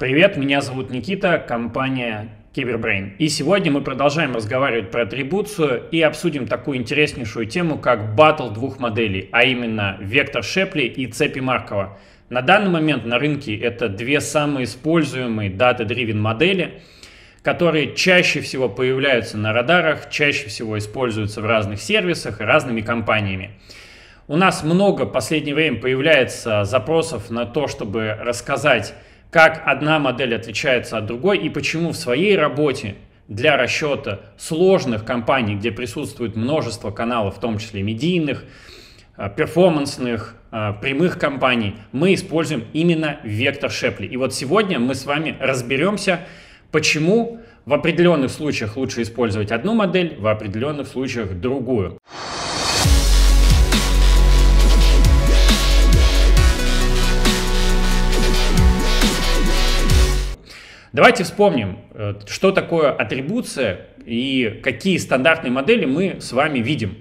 Привет, меня зовут Никита, компания Кибербрейн. И сегодня мы продолжаем разговаривать про атрибуцию и обсудим такую интереснейшую тему, как батл двух моделей, а именно вектор Шепли и цепи Маркова. На данный момент на рынке это две самые используемые дата-дривен модели, которые чаще всего появляются на радарах, чаще всего используются в разных сервисах и разными компаниями. У нас много в последнее время появляется запросов на то, чтобы рассказать как одна модель отличается от другой и почему в своей работе для расчета сложных компаний, где присутствует множество каналов, в том числе медийных, а, перформансных, а, прямых компаний, мы используем именно вектор Шепли. И вот сегодня мы с вами разберемся, почему в определенных случаях лучше использовать одну модель, в определенных случаях другую. Давайте вспомним, э, что такое атрибуция и какие стандартные модели мы с вами видим.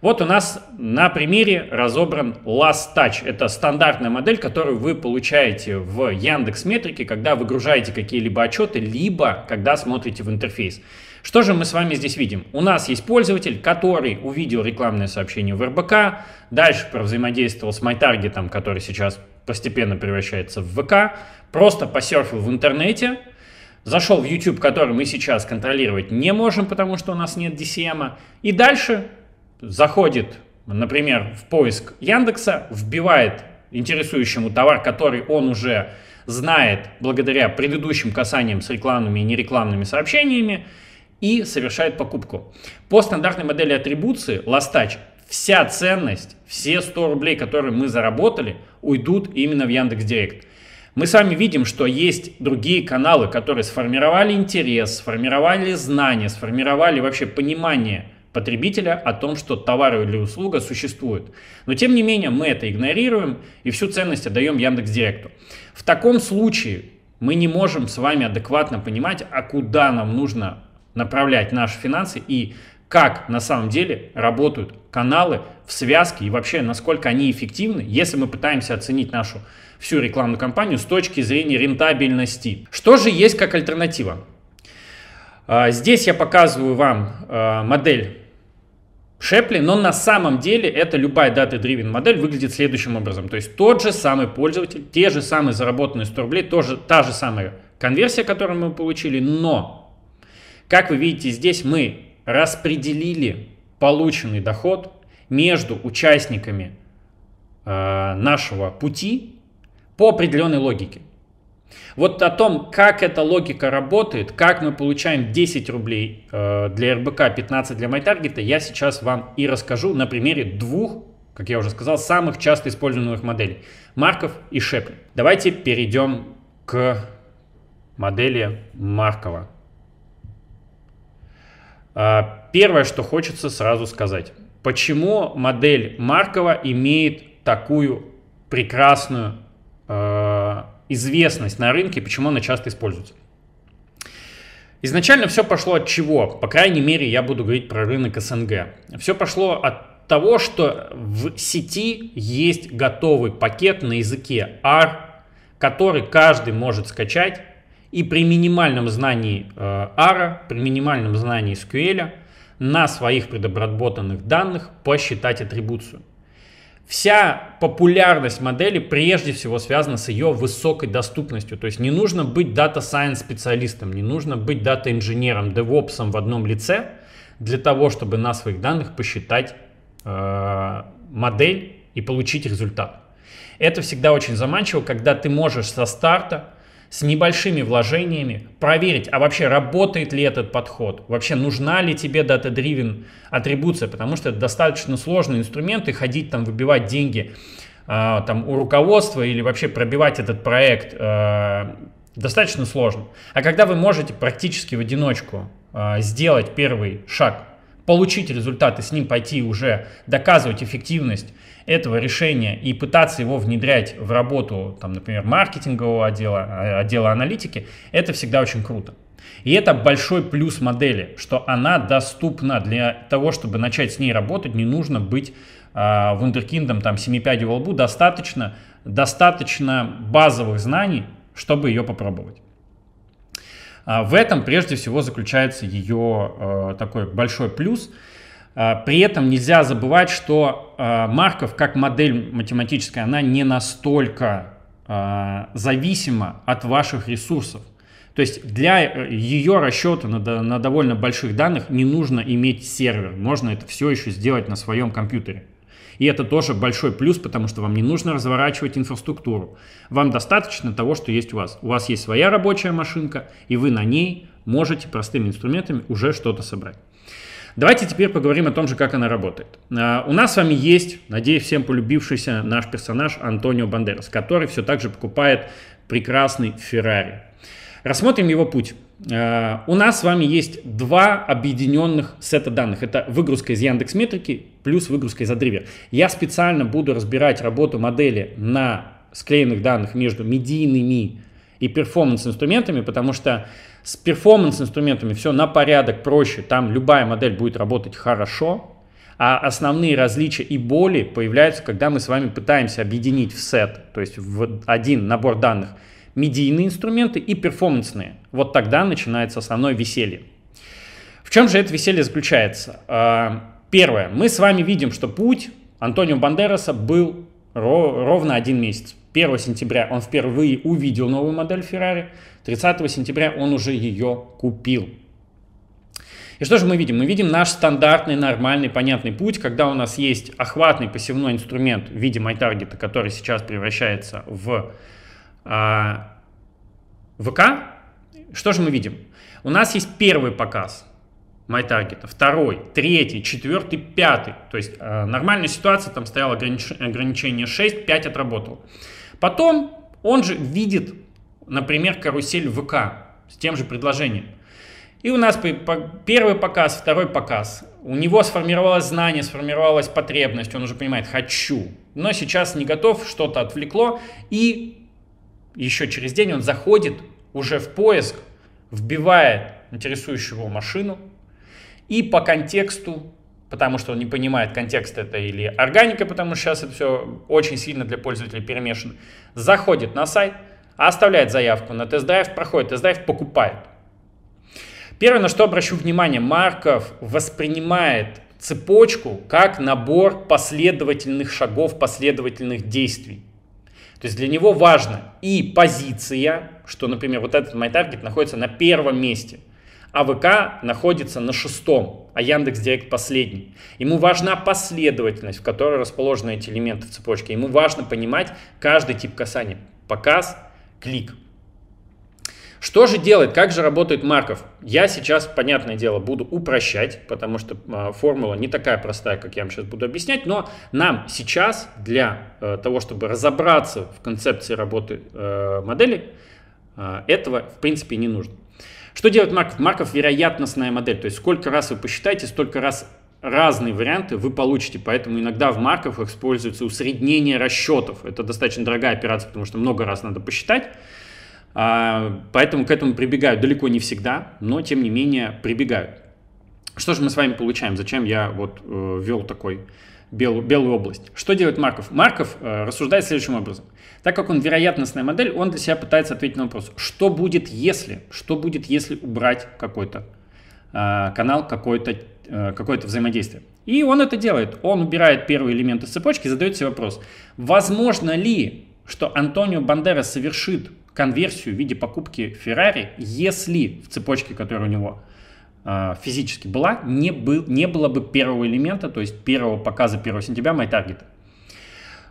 Вот у нас на примере разобран Last Touch. Это стандартная модель, которую вы получаете в Яндекс Метрике, когда выгружаете какие-либо отчеты, либо когда смотрите в интерфейс. Что же мы с вами здесь видим? У нас есть пользователь, который увидел рекламное сообщение в РБК, дальше провзаимодействовал с MyTarget, который сейчас постепенно превращается в ВК, просто посерфил в интернете, зашел в YouTube, который мы сейчас контролировать не можем, потому что у нас нет DCM, и дальше заходит, например, в поиск Яндекса, вбивает интересующему товар, который он уже знает благодаря предыдущим касаниям с рекламными и нерекламными сообщениями, и совершает покупку. По стандартной модели атрибуции Ластач вся ценность, все 100 рублей, которые мы заработали, уйдут именно в Яндекс Директ. Мы сами видим, что есть другие каналы, которые сформировали интерес, сформировали знания, сформировали вообще понимание потребителя о том, что товар или услуга существует. Но тем не менее мы это игнорируем и всю ценность отдаем Яндекс.Директу. В таком случае мы не можем с вами адекватно понимать, а куда нам нужно направлять наши финансы и как на самом деле работают каналы в связке и вообще насколько они эффективны, если мы пытаемся оценить нашу всю рекламную кампанию с точки зрения рентабельности. Что же есть как альтернатива? А, здесь я показываю вам а, модель Шепли, но на самом деле это любая дата-дривен модель выглядит следующим образом. То есть тот же самый пользователь, те же самые заработанные 100 рублей, тоже, та же самая конверсия, которую мы получили, но, как вы видите, здесь мы распределили полученный доход между участниками э, нашего пути по определенной логике. Вот о том, как эта логика работает, как мы получаем 10 рублей э, для РБК, 15 для MyTarget, я сейчас вам и расскажу на примере двух, как я уже сказал, самых часто используемых моделей. Марков и Шепли. Давайте перейдем к модели Маркова. А, первое, что хочется сразу сказать. Почему модель Маркова имеет такую прекрасную а, известность на рынке, почему она часто используется? Изначально все пошло от чего? По крайней мере, я буду говорить про рынок СНГ. Все пошло от того, что в сети есть готовый пакет на языке R, который каждый может скачать и при минимальном знании э, R, при минимальном знании SQL на своих предобработанных данных посчитать атрибуцию. Вся популярность модели прежде всего связана с ее высокой доступностью. То есть не нужно быть дата science специалистом, не нужно быть дата инженером, девопсом в одном лице для того, чтобы на своих данных посчитать э, модель и получить результат. Это всегда очень заманчиво, когда ты можешь со старта с небольшими вложениями, проверить, а вообще работает ли этот подход, вообще нужна ли тебе data-driven атрибуция, потому что это достаточно сложный инструмент, и ходить там выбивать деньги а, там у руководства или вообще пробивать этот проект а, достаточно сложно. А когда вы можете практически в одиночку а, сделать первый шаг получить результаты, с ним пойти уже доказывать эффективность этого решения и пытаться его внедрять в работу, там, например, маркетингового отдела, а, отдела аналитики, это всегда очень круто. И это большой плюс модели, что она доступна для того, чтобы начать с ней работать, не нужно быть э, вундеркиндом, там, семипядей во лбу, достаточно, достаточно базовых знаний, чтобы ее попробовать. А в этом прежде всего заключается ее э, такой большой плюс. А, при этом нельзя забывать, что э, Марков как модель математическая, она не настолько э, зависима от ваших ресурсов. То есть для ее расчета на, на довольно больших данных не нужно иметь сервер. Можно это все еще сделать на своем компьютере. И это тоже большой плюс, потому что вам не нужно разворачивать инфраструктуру. Вам достаточно того, что есть у вас. У вас есть своя рабочая машинка, и вы на ней можете простыми инструментами уже что-то собрать. Давайте теперь поговорим о том же, как она работает. А, у нас с вами есть, надеюсь, всем полюбившийся наш персонаж Антонио Бандерас, который все так же покупает прекрасный Феррари. Рассмотрим его путь. Э, у нас с вами есть два объединенных сета данных. Это выгрузка из Яндекс Метрики плюс выгрузка из Адривер. Я специально буду разбирать работу модели на склеенных данных между медийными и перформанс-инструментами, потому что с перформанс-инструментами все на порядок проще. Там любая модель будет работать хорошо, а основные различия и боли появляются, когда мы с вами пытаемся объединить в сет, то есть в один набор данных – медийные инструменты и перформансные. Вот тогда начинается основное веселье. В чем же это веселье заключается? А, первое. Мы с вами видим, что путь Антонио Бандераса был ровно один месяц. 1 сентября он впервые увидел новую модель Феррари, 30 сентября он уже ее купил. И что же мы видим? Мы видим наш стандартный, нормальный, понятный путь, когда у нас есть охватный посевной инструмент в виде MyTarget, который сейчас превращается в а, ВК, что же мы видим? У нас есть первый показ MyTarget, второй, третий, четвертый, пятый. То есть э, нормальная ситуация, там стояло огранич... ограничение 6, 5 отработал. Потом он же видит, например, карусель ВК с тем же предложением. И у нас первый показ, второй показ. У него сформировалось знание, сформировалась потребность, он уже понимает «хочу», но сейчас не готов, что-то отвлекло, и еще через день он заходит уже в поиск, вбивает интересующего машину и по контексту, потому что он не понимает, контекст это или органика, потому что сейчас это все очень сильно для пользователя перемешано, заходит на сайт, оставляет заявку на тест-драйв, проходит тест-драйв, покупает. Первое, на что обращу внимание, Марков воспринимает цепочку как набор последовательных шагов, последовательных действий. То есть для него важно и позиция, что, например, вот этот MyTarget находится на первом месте, а ВК находится на шестом, а Яндекс Директ последний. Ему важна последовательность, в которой расположены эти элементы в цепочке. Ему важно понимать каждый тип касания. Показ, клик. Что же делать? Как же работает Марков? Я сейчас, понятное дело, буду упрощать, потому что а, формула не такая простая, как я вам сейчас буду объяснять, но нам сейчас для э, того, чтобы разобраться в концепции работы э, модели, э, этого, в принципе, не нужно. Что делает Марков? Марков вероятностная модель, то есть сколько раз вы посчитаете, столько раз разные варианты вы получите, поэтому иногда в Марков используется усреднение расчетов. Это достаточно дорогая операция, потому что много раз надо посчитать. А, поэтому к этому прибегают далеко не всегда, но тем не менее прибегают. Что же мы с вами получаем? Зачем я вот э, вел такой белую, белую область? Что делает Марков? Марков э, рассуждает следующим образом. Так как он вероятностная модель, он для себя пытается ответить на вопрос, что будет если, что будет если убрать какой-то э, канал, какой-то э, какое-то взаимодействие. И он это делает. Он убирает первый элемент из цепочки и задает себе вопрос, возможно ли, что Антонио Бандера совершит конверсию в виде покупки Ferrari, если в цепочке, которая у него э, физически была, не, был, не было бы первого элемента, то есть первого показа 1 сентября MyTarget. Э,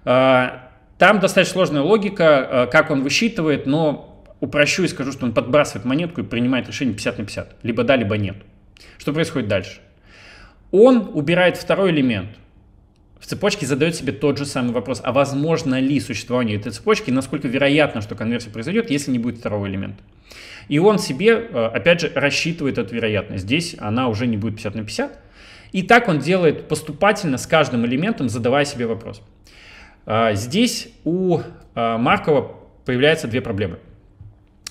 а, там достаточно сложная логика, э, как он высчитывает, но упрощу и скажу, что он подбрасывает монетку и принимает решение 50 на 50, либо да, либо нет. Что происходит дальше? Он убирает второй элемент, в цепочке задает себе тот же самый вопрос, а возможно ли существование этой цепочки, насколько вероятно, что конверсия произойдет, если не будет второго элемента. И он себе, э, опять же, рассчитывает эту вероятность. Здесь она уже не будет 50 на 50. И так он делает поступательно с каждым элементом, задавая себе вопрос. А, здесь у а, Маркова появляются две проблемы.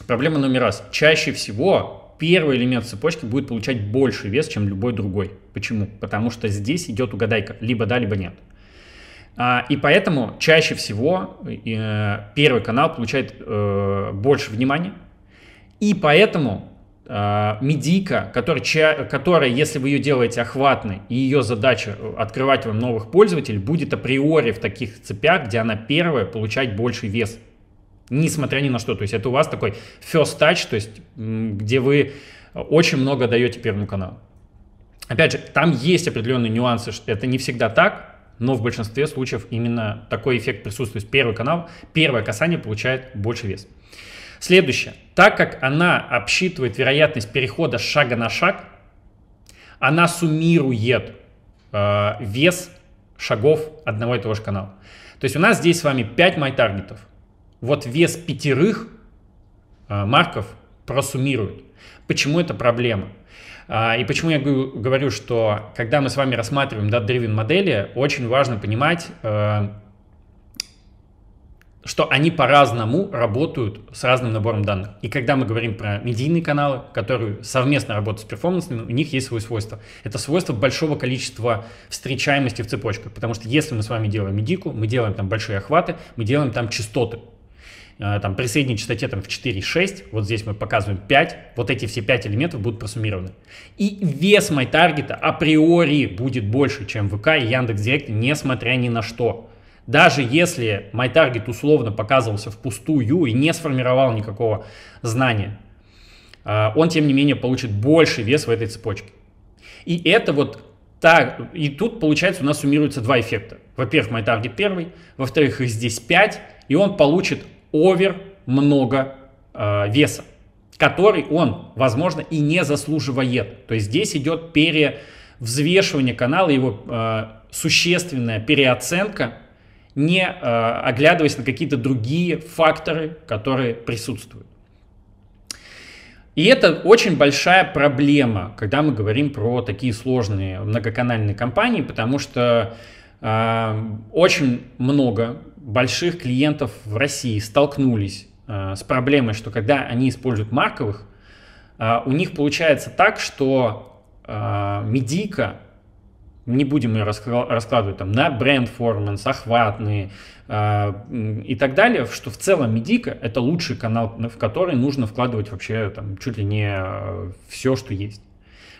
Проблема номер раз. Чаще всего первый элемент цепочки будет получать больше вес, чем любой другой. Почему? Потому что здесь идет угадайка, либо да, либо нет. А, и поэтому чаще всего э, первый канал получает э, больше внимания, и поэтому э, медийка, которая, которая, если вы ее делаете охватной, и ее задача открывать вам новых пользователей, будет априори в таких цепях, где она первая, получать больший вес – Несмотря ни на что. То есть это у вас такой first touch, то есть где вы очень много даете Первому каналу. Опять же, там есть определенные нюансы, что это не всегда так, но в большинстве случаев именно такой эффект присутствует. Первый канал, первое касание получает больше вес. Следующее. Так как она обсчитывает вероятность перехода шага на шаг, она суммирует э, вес шагов одного и того же канала. То есть у нас здесь с вами 5 май-таргетов вот вес пятерых а, марков просуммируют. Почему это проблема? А, и почему я говорю, что когда мы с вами рассматриваем дат-дривен модели, очень важно понимать, а, что они по-разному работают с разным набором данных. И когда мы говорим про медийные каналы, которые совместно работают с перформансными, у них есть свои свойства. Это свойство большого количества встречаемости в цепочках, потому что если мы с вами делаем медику, мы делаем там большие охваты, мы делаем там частоты, Э, там, при средней частоте там, в 4,6, вот здесь мы показываем 5, вот эти все 5 элементов будут просуммированы. И вес мой таргета априори будет больше, чем ВК и Яндекс.Директ, несмотря ни на что. Даже если мой таргет условно показывался впустую и не сформировал никакого знания, э, он, тем не менее, получит больше вес в этой цепочке. И это вот так, и тут, получается, у нас суммируются два эффекта. Во-первых, мой таргет первый, во-вторых, их здесь 5, и он получит овер много э, веса, который он, возможно, и не заслуживает. То есть здесь идет перевзвешивание канала, его э, существенная переоценка, не э, оглядываясь на какие-то другие факторы, которые присутствуют. И это очень большая проблема, когда мы говорим про такие сложные многоканальные компании, потому что Эм, очень много больших клиентов в России столкнулись э, с проблемой, что когда они используют марковых, э, у них получается так, что э, медика, не будем ее раскладывать там, на бренд-форманс, охватные и так далее, что в целом медика – это лучший канал, в который нужно вкладывать вообще там, чуть ли не все, что есть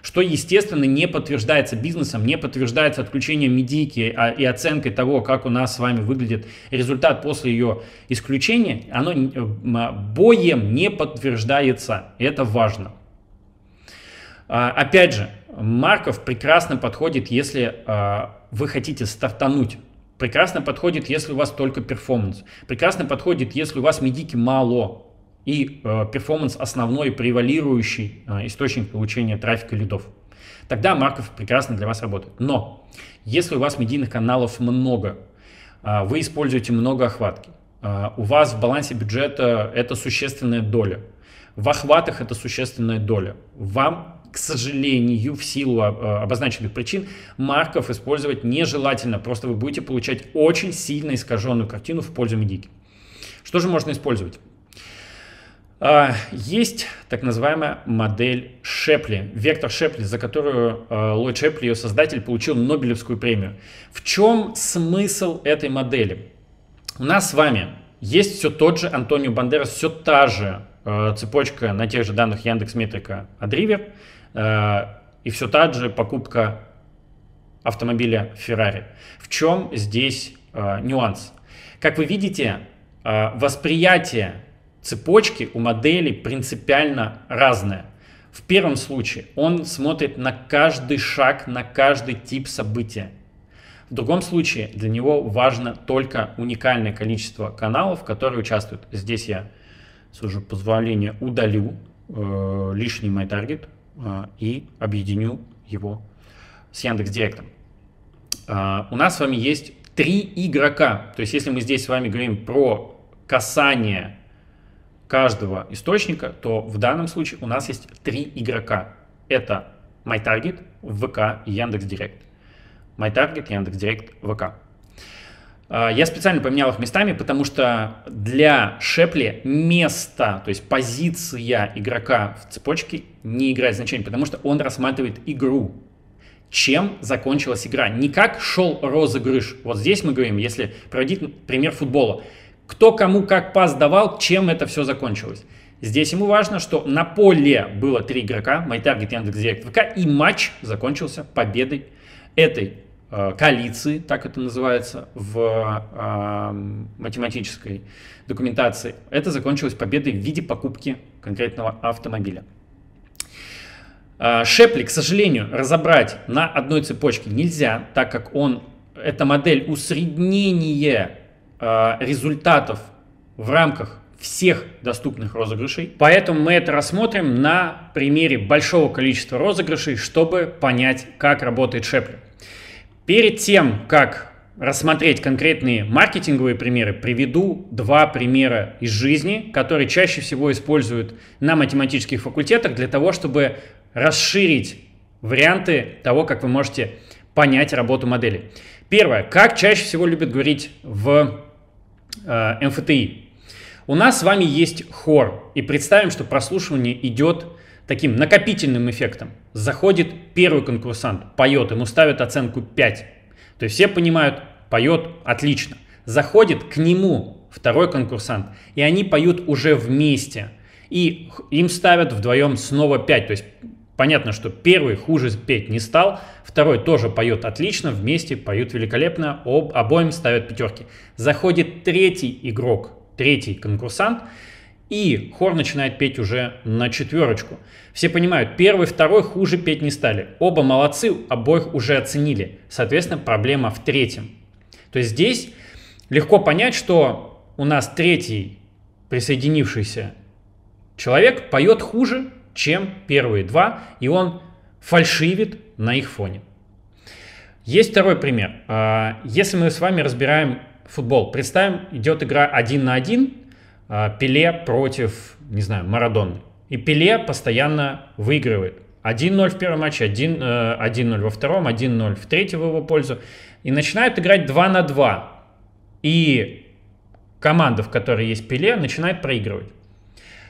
что, естественно, не подтверждается бизнесом, не подтверждается отключением медики а, и оценкой того, как у нас с вами выглядит результат после ее исключения, оно боем не подтверждается. Это важно. А, опять же, Марков прекрасно подходит, если а, вы хотите стартануть. Прекрасно подходит, если у вас только перформанс. Прекрасно подходит, если у вас медики мало и э, перформанс основной превалирующий э, источник получения трафика лидов. Тогда Марков прекрасно для вас работает. Но если у вас медийных каналов много, э, вы используете много охватки, у вас в балансе бюджета это существенная доля, в охватах это существенная доля, вам к сожалению, в силу а, обозначенных причин, марков использовать нежелательно. Просто вы будете получать очень сильно искаженную картину в пользу медики. Что же можно использовать? А, есть так называемая модель Шепли, вектор Шепли, за которую а, Ллойд Шепли, ее создатель, получил Нобелевскую премию. В чем смысл этой модели? У нас с вами есть все тот же Антонио Бандерас, все та же а, цепочка на тех же данных Яндекс Метрика Адривер и все та же покупка автомобиля Ferrari. В чем здесь нюанс? Как вы видите, восприятие цепочки у модели принципиально разная. В первом случае он смотрит на каждый шаг, на каждый тип события. В другом случае для него важно только уникальное количество каналов, которые участвуют. Здесь я, с уже позволения, удалю э, лишний мой таргет э, и объединю его с Яндекс Директом. Э, у нас с вами есть три игрока. То есть если мы здесь с вами говорим про касание каждого источника, то в данном случае у нас есть три игрока. Это MyTarget, ВК и Яндекс.Директ. MyTarget, Яндекс.Директ, ВК. А, я специально поменял их местами, потому что для Шепли место, то есть позиция игрока в цепочке не играет значения, потому что он рассматривает игру, чем закончилась игра. Не как шел розыгрыш. Вот здесь мы говорим, если проводить пример футбола кто кому как пас давал, чем это все закончилось. Здесь ему важно, что на поле было три игрока, MyTarget, Яндекс.Директ, ВК, и матч закончился победой этой э, коалиции, так это называется в э, математической документации. Это закончилось победой в виде покупки конкретного автомобиля. Э, Шепли, к сожалению, разобрать на одной цепочке нельзя, так как он, эта модель усреднение. Э, результатов в рамках всех доступных розыгрышей. Поэтому мы это рассмотрим на примере большого количества розыгрышей, чтобы понять, как работает Шепли. Перед тем, как рассмотреть конкретные маркетинговые примеры, приведу два примера из жизни, которые чаще всего используют на математических факультетах для того, чтобы расширить варианты того, как вы можете понять работу модели. Первое. Как чаще всего любят говорить в э, МФТИ. У нас с вами есть хор, и представим, что прослушивание идет таким накопительным эффектом. Заходит первый конкурсант, поет, ему ставят оценку 5. То есть все понимают, поет отлично. Заходит к нему второй конкурсант, и они поют уже вместе. И им ставят вдвоем снова 5. То есть Понятно, что первый хуже петь не стал, второй тоже поет отлично, вместе поют великолепно, об, обоим ставят пятерки. Заходит третий игрок, третий конкурсант, и хор начинает петь уже на четверочку. Все понимают, первый, второй хуже петь не стали. Оба молодцы, обоих уже оценили. Соответственно, проблема в третьем. То есть здесь легко понять, что у нас третий присоединившийся человек поет хуже, чем первые два, и он фальшивит на их фоне. Есть второй пример. А, если мы с вами разбираем футбол, представим, идет игра один на один, а, Пеле против, не знаю, Марадоны. И Пеле постоянно выигрывает. 1-0 в первом матче, 1-0 э, во втором, 1-0 в третьем в его пользу. И начинают играть 2 на 2. И команда, в которой есть Пеле, начинает проигрывать.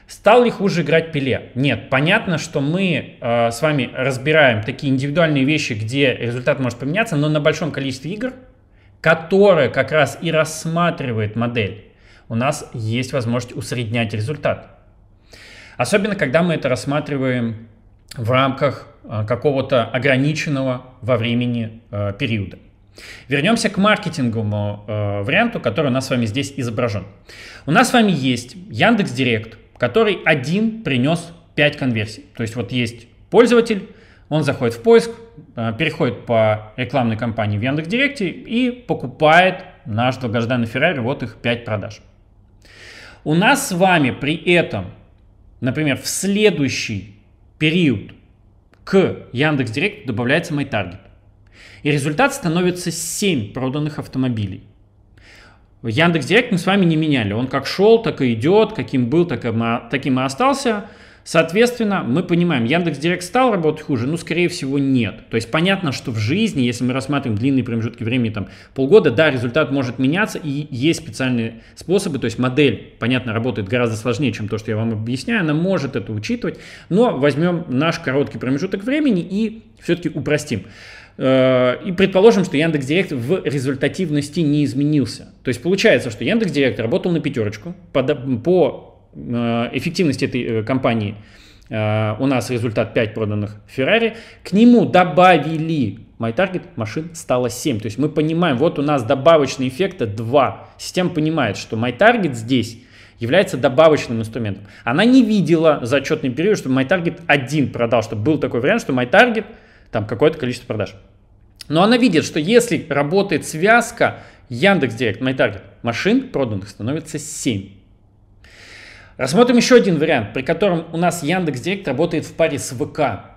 Стал ли хуже играть Пеле? Нет. Понятно, что мы э, с вами разбираем такие индивидуальные вещи, где результат может поменяться, но на большом количестве игр, которые как раз и рассматривает модель, у нас есть возможность усреднять результат. Особенно, когда мы это рассматриваем в рамках э, какого-то ограниченного во времени э, периода. Вернемся к маркетинговому э, варианту, который у нас с вами здесь изображен. У нас с вами есть Яндекс Директ, который один принес 5 конверсий. То есть вот есть пользователь, он заходит в поиск, э, переходит по рекламной кампании в Яндекс.Директе и покупает наш долгожданный Феррари, вот их 5 продаж. У нас с вами при этом, например, в следующий период к Яндекс.Директу добавляется MyTarget. И результат становится 7 проданных автомобилей. Яндекс Директ мы с вами не меняли. Он как шел, так и идет, каким был, так и, таким и остался. Соответственно, мы понимаем, Яндекс Директ стал работать хуже, ну, скорее всего, нет. То есть понятно, что в жизни, если мы рассматриваем длинные промежутки времени, там, полгода, да, результат может меняться, и есть специальные способы, то есть модель, понятно, работает гораздо сложнее, чем то, что я вам объясняю, она может это учитывать, но возьмем наш короткий промежуток времени и все-таки упростим. Э, и предположим, что Яндекс Директ в результативности не изменился. То есть получается, что Яндекс Директ работал на пятерочку по, по э, эффективности этой э, компании. У нас результат 5 проданных Феррари. К нему добавили MyTarget, машин стало 7. То есть мы понимаем, вот у нас добавочный эффекта 2. Система понимает, что MyTarget здесь является добавочным инструментом. Она не видела за отчетный период, что MyTarget 1 продал, что был такой вариант, что MyTarget – там какое-то количество продаж. Но она видит, что если работает связка Яндекс Директ, MyTarget, машин проданных становится 7. Рассмотрим еще один вариант, при котором у нас Яндекс Директ работает в паре с ВК.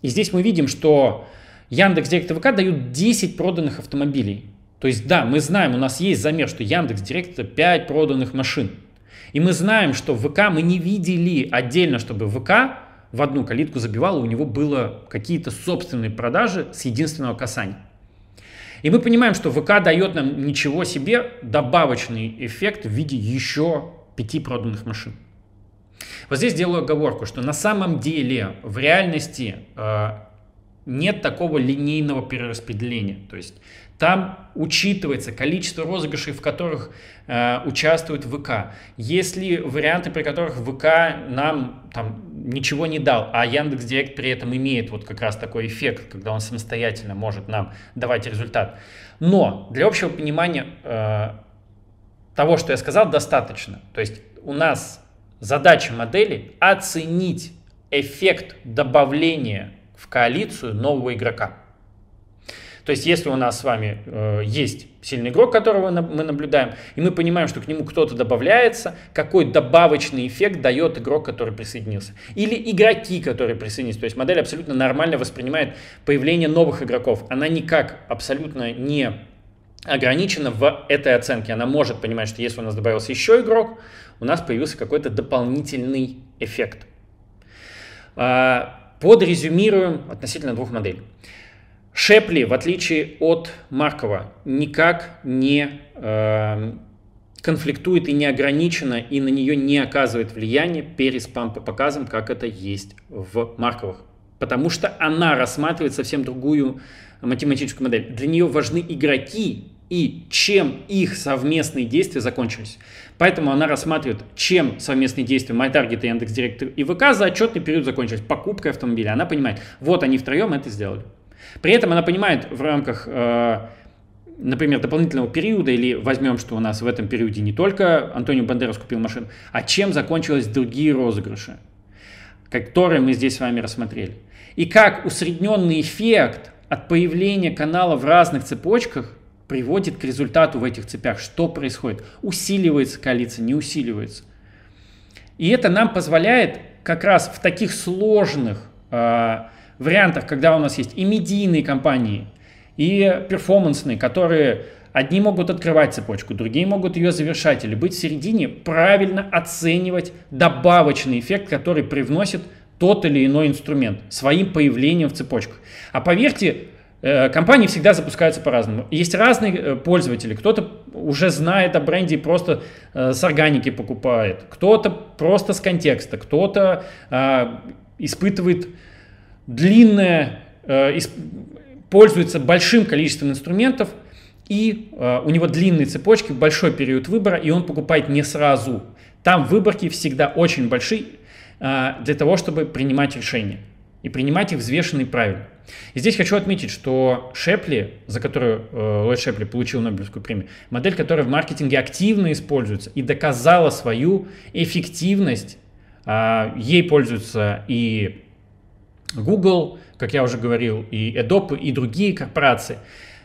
И здесь мы видим, что Яндекс Директ и ВК дают 10 проданных автомобилей. То есть, да, мы знаем, у нас есть замер, что Яндекс Директ это 5 проданных машин. И мы знаем, что в ВК мы не видели отдельно, чтобы ВК в одну калитку забивал, и у него было какие-то собственные продажи с единственного касания. И мы понимаем, что ВК дает нам ничего себе добавочный эффект в виде еще пяти проданных машин. Вот здесь делаю оговорку, что на самом деле в реальности э, нет такого линейного перераспределения. То есть там учитывается количество розыгрышей, в которых э, участвует ВК. Если варианты, при которых ВК нам там ничего не дал, а Яндекс Директ при этом имеет вот как раз такой эффект, когда он самостоятельно может нам давать результат. Но для общего понимания э, того, что я сказал, достаточно. То есть у нас задача модели оценить эффект добавления в коалицию нового игрока. То есть, если у нас с вами э, есть сильный игрок, которого мы наблюдаем, и мы понимаем, что к нему кто-то добавляется, какой добавочный эффект дает игрок, который присоединился. Или игроки, которые присоединились. То есть модель абсолютно нормально воспринимает появление новых игроков. Она никак абсолютно не ограничена в этой оценке. Она может понимать, что если у нас добавился еще игрок, у нас появился какой-то дополнительный эффект. А, Подрезюмируем относительно двух моделей. Шепли, в отличие от Маркова, никак не э, конфликтует и не ограничена, и на нее не оказывает влияние переспам по показам, как это есть в Марковых. Потому что она рассматривает совсем другую математическую модель. Для нее важны игроки и чем их совместные действия закончились. Поэтому она рассматривает, чем совместные действия MyTarget и Яндекс.Директор и ВК за отчетный период закончились. Покупкой автомобиля. Она понимает, вот они втроем это сделали. При этом она понимает в рамках, э, например, дополнительного периода, или возьмем, что у нас в этом периоде не только Антонио Бандерас купил машину, а чем закончились другие розыгрыши, которые мы здесь с вами рассмотрели. И как усредненный эффект от появления канала в разных цепочках приводит к результату в этих цепях. Что происходит? Усиливается коалиция, не усиливается. И это нам позволяет как раз в таких сложных э, вариантах, когда у нас есть и медийные компании, и перформансные, которые одни могут открывать цепочку, другие могут ее завершать или быть в середине, правильно оценивать добавочный эффект, который привносит тот или иной инструмент своим появлением в цепочках. А поверьте, э, Компании всегда запускаются по-разному. Есть разные э, пользователи. Кто-то уже знает о бренде и просто э, с органики покупает. Кто-то просто с контекста. Кто-то а, испытывает длинная, э, пользуется большим количеством инструментов, и э, у него длинные цепочки, большой период выбора, и он покупает не сразу. Там выборки всегда очень большие э, для того, чтобы принимать решения. И принимать их взвешенно и правильно. И здесь хочу отметить, что Шепли, за которую э, Шепли получил Нобелевскую премию, модель, которая в маркетинге активно используется и доказала свою эффективность, э, ей пользуются и Google, как я уже говорил, и Adobe, и другие корпорации.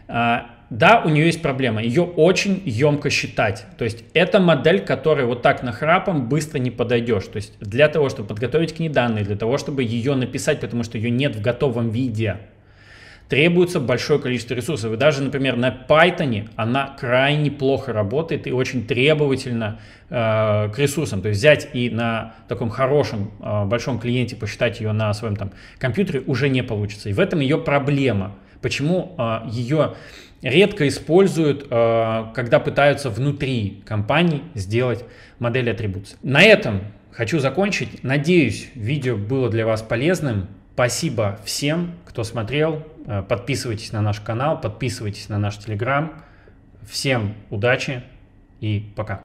А, да, у нее есть проблема, ее очень емко считать. То есть это модель, которой вот так нахрапом быстро не подойдешь. То есть для того, чтобы подготовить к ней данные, для того, чтобы ее написать, потому что ее нет в готовом виде, требуется большое количество ресурсов. И даже, например, на Python она крайне плохо работает и очень требовательна э, к ресурсам. То есть взять и на таком хорошем э, большом клиенте посчитать ее на своем там компьютере уже не получится. И в этом ее проблема. Почему э, ее редко используют, э, когда пытаются внутри компании сделать модель атрибуции. На этом хочу закончить. Надеюсь, видео было для вас полезным. Спасибо всем, кто смотрел. Э, подписывайтесь на наш канал, подписывайтесь на наш телеграм. Всем удачи и пока.